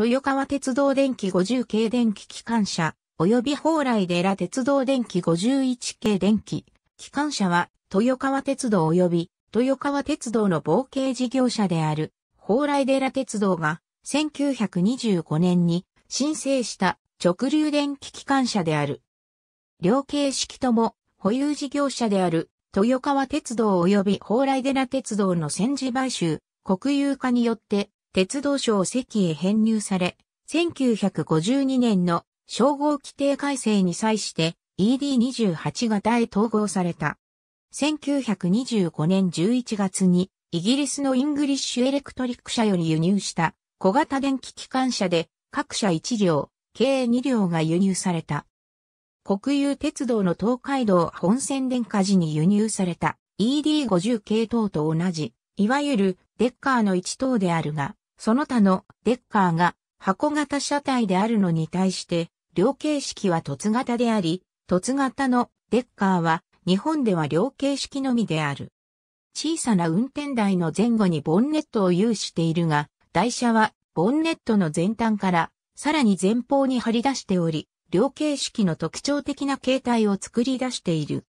豊川鉄道電気50系電気機関車、及び蓬莱寺鉄道電気51系電気機関車は、豊川鉄道及び豊川鉄道の冒険事業者である、蓬莱寺鉄道が、1925年に申請した直流電気機関車である。両形式とも保有事業者である豊川鉄道及び蓬莱寺鉄道の戦時買収、国有化によって鉄道省席へ編入され、1952年の称号規定改正に際して ED28 型へ統合された。1925年11月にイギリスのイングリッシュエレクトリック社より輸入した小型電気機関車で各社1両、計2両が輸入された。国有鉄道の東海道本線電化時に輸入された ED50 系統と同じ、いわゆるデッカーの1等であるが、その他のデッカーが箱型車体であるのに対して、両形式は凸型であり、凸型のデッカーは日本では両形式のみである。小さな運転台の前後にボンネットを有しているが、台車はボンネットの前端からさらに前方に張り出しており、両形式の特徴的な形態を作り出している。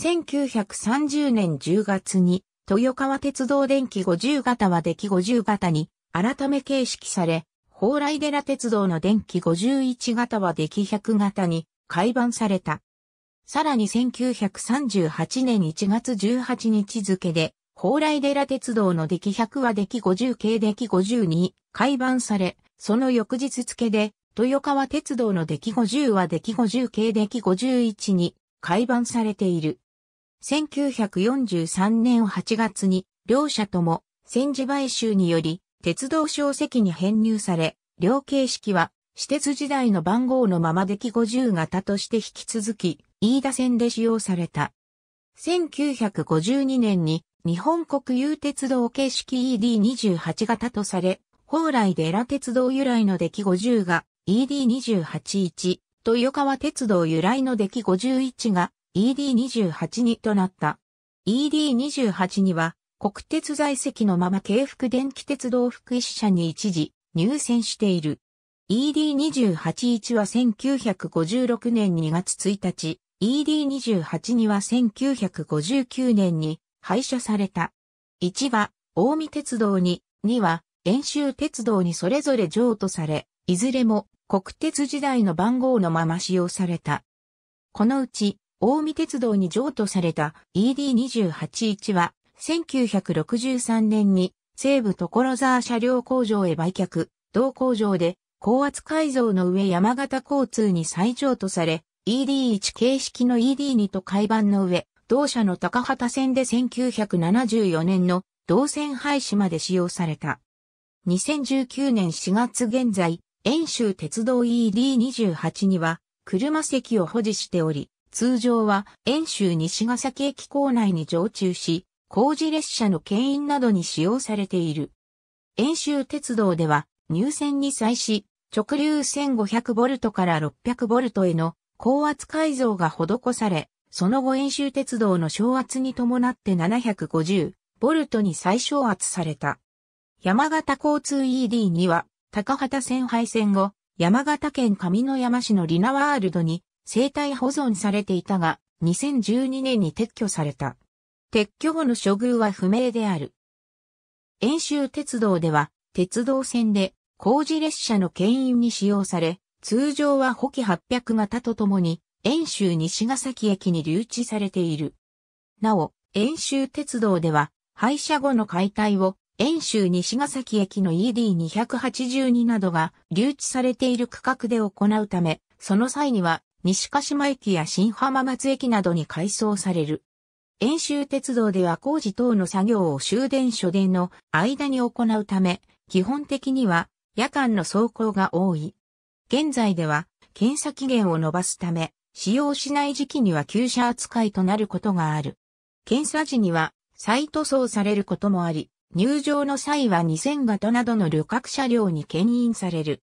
1930年10月に、豊川鉄道電気50型は出来50型に改め形式され、蓬莱寺鉄道の電気51型は出来100型に改版された。さらに1938年1月18日付で、蓬莱寺鉄道の出来100は出来50系出来50に改版され、その翌日付で、豊川鉄道の出来50は出来50系出来51に改版されている。1943年8月に、両社とも戦時買収により鉄道小席に編入され、両形式は、私鉄時代の番号のまま出来50型として引き続き、飯田線で使用された。1952年に日本国有鉄道形式 ED28 型とされ、蓬莱でラ鉄道由来の出来50が ED281、豊川鉄道由来の出来51が ED282 となった。ED28 には国鉄在籍のまま京福電気鉄道福祉社に一時入選している。ED281 は1956年2月1日、ED282 は1959年に廃車された。1は大見鉄道に、2は遠州鉄道にそれぞれ譲渡され、いずれも国鉄時代の番号のまま使用された。このうち、大見鉄道に譲渡された ED281 は1963年に西武所沢車両工場へ売却、同工場で高圧改造の上山形交通に再譲渡され、ED1 形式の ED2 と改版の上、同社の高畑線で1974年の同線廃止まで使用された。2019年4月現在、遠州鉄道 ED28 には、車席を保持しており、通常は遠州西ヶ崎駅構内に常駐し、工事列車の牽引などに使用されている。遠州鉄道では入線に際し、直流 1500V から 600V への高圧改造が施され、その後遠州鉄道の小圧に伴って 750V に再小圧された。山形交通 ED には、高畑線廃線後、山形県上山市のリナワールドに生態保存されていたが、2012年に撤去された。撤去後の処遇は不明である。遠州鉄道では、鉄道線で工事列車の牽引に使用され、通常は補機800型とともに、遠州西ヶ崎駅に留置されている。なお、遠州鉄道では、廃車後の解体を、遠州西ヶ崎駅の ED282 などが留置されている区画で行うため、その際には、西鹿島駅や新浜松駅などに改装される。遠州鉄道では工事等の作業を終電所電の間に行うため、基本的には夜間の走行が多い。現在では検査期限を延ばすため、使用しない時期には旧車扱いとなることがある。検査時には再塗装されることもあり、入場の際は2000型などの旅客車両に牽引される。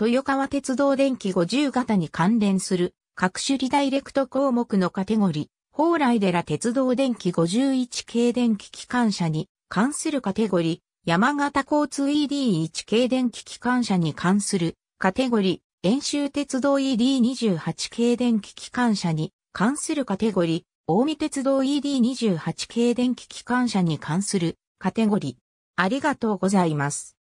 豊川鉄道電気50型に関連する各種リダイレクト項目のカテゴリー。往来寺鉄道電気51系電気機関車に関するカテゴリー、山形交通 ED1 系電気機関車に関するカテゴリー、遠州鉄道 ED28 系電気機関車に関するカテゴリー、大見鉄道 ED28 系電気機関車に関するカテゴリー。ありがとうございます。